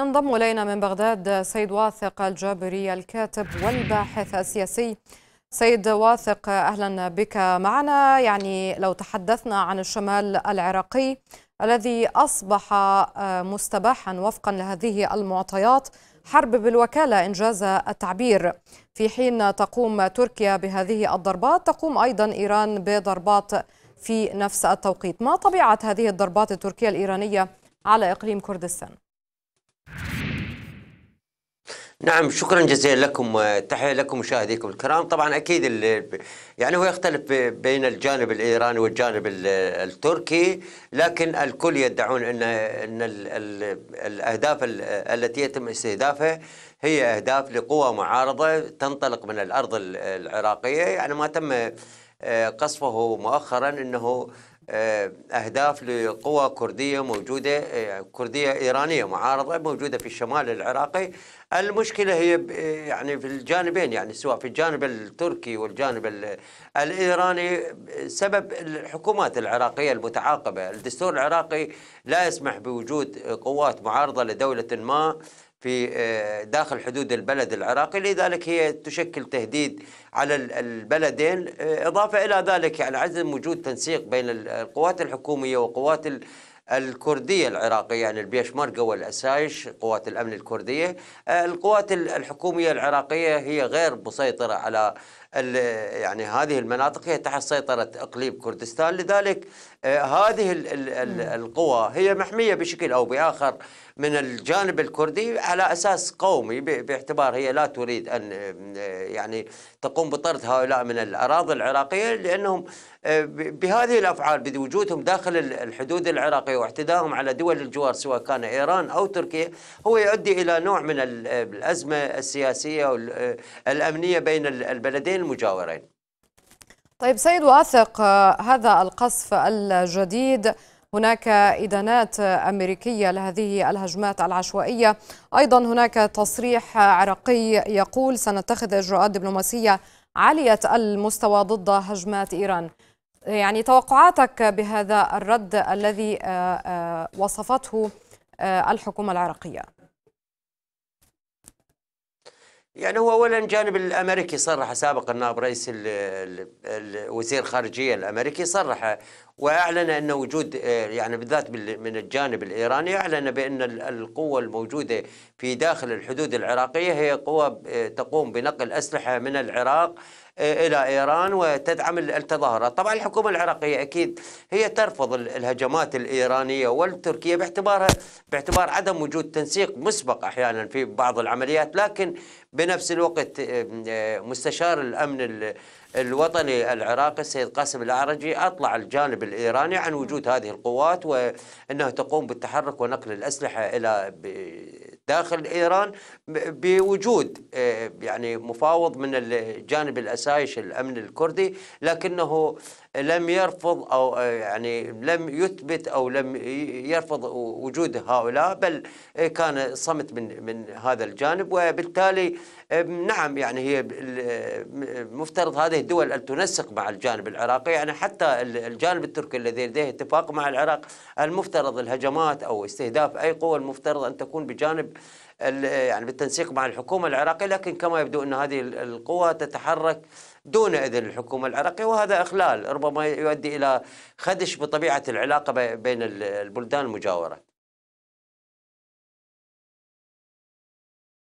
ينضم إلينا من بغداد سيد واثق الجابري الكاتب والباحث السياسي سيد واثق أهلا بك معنا يعني لو تحدثنا عن الشمال العراقي الذي أصبح آه، مستباحا وفقا لهذه المعطيات حرب بالوكالة إنجاز التعبير في حين تقوم تركيا بهذه الضربات تقوم أيضا إيران بضربات في نفس التوقيت ما طبيعة هذه الضربات التركية الإيرانية على إقليم كردستان؟ نعم شكرا جزيلا لكم تحية لكم مشاهديكم الكرام طبعا أكيد يعني هو يختلف بين الجانب الإيراني والجانب التركي لكن الكل يدعون أن, أن الأهداف التي يتم استهدافها هي أهداف لقوى معارضة تنطلق من الأرض العراقية يعني ما تم آه، قصفه مؤخرا أنه آه، أهداف لقوى كردية موجودة آه، كردية إيرانية معارضة موجودة في الشمال العراقي المشكلة هي آه، يعني في الجانبين يعني سواء في الجانب التركي والجانب الإيراني سبب الحكومات العراقية المتعاقبة الدستور العراقي لا يسمح بوجود قوات معارضة لدولة ما في آه، داخل حدود البلد العراقي لذلك هي تشكل تهديد على البلدين آه، إضافة إلى ذلك يعني عدم وجود تنسيق بين القوات الحكومية وقوات الكردية العراقية يعني البيشمركة والأسايش قوات الأمن الكردية آه، القوات الحكومية العراقية هي غير مسيطرة على يعني هذه المناطق هي تحت سيطرة إقليم كردستان لذلك آه، هذه نعم. القوى هي محمية بشكل أو بآخر من الجانب الكردي على أساس قومي باعتبار هي لا تريد أن آه، آه، يعني تقوم بطرد هؤلاء من الأراضي العراقية لأنهم بهذه الأفعال بوجودهم داخل الحدود العراقية واعتدائهم على دول الجوار سواء كان إيران أو تركيا هو يؤدي إلى نوع من الأزمة السياسية والأمنية بين البلدين المجاورين طيب سيد واثق آه، هذا القصف الجديد هناك إدانات أمريكية لهذه الهجمات العشوائية أيضا هناك تصريح عراقي يقول سنتخذ إجراءات دبلوماسية عالية المستوى ضد هجمات إيران يعني توقعاتك بهذا الرد الذي آه، آه، وصفته الحكومة العراقية يعني هو اولا جانب الامريكي صرح سابقا نائب رئيس الوزير الخارجيه الامريكي صرح واعلن ان وجود يعني بالذات من الجانب الايراني اعلن بان القوه الموجوده في داخل الحدود العراقيه هي قوه تقوم بنقل اسلحه من العراق إلى إيران وتدعم التظاهرات طبعا الحكومة العراقية أكيد هي ترفض الهجمات الإيرانية والتركية باعتبارها باعتبار عدم وجود تنسيق مسبق أحيانا في بعض العمليات لكن بنفس الوقت آه، مستشار الأمن الوطني العراقي السيد قاسم الأعرجي أطلع الجانب الإيراني عن وجود هذه القوات وأنها تقوم بالتحرك ونقل الأسلحة إلى داخل إيران بوجود آه، يعني مفاوض من الجانب الأسايش الأمن الكردي لكنه لم يرفض أو آه، يعني لم يثبت أو لم يرفض وجود هؤلاء بل آه، كان صمت من من هذا الجانب وبالتالي نعم يعني هي مفترض هذه الدول أن تنسق مع الجانب العراقي يعني حتى الجانب التركي الذي لديه اتفاق مع العراق المفترض الهجمات أو استهداف أي قوة المفترض أن تكون بجانب يعني بالتنسيق مع الحكومة العراقية لكن كما يبدو أن هذه القوى تتحرك دون إذن الحكومة العراقية وهذا إخلال ربما يؤدي إلى خدش بطبيعة العلاقة بين البلدان المجاورة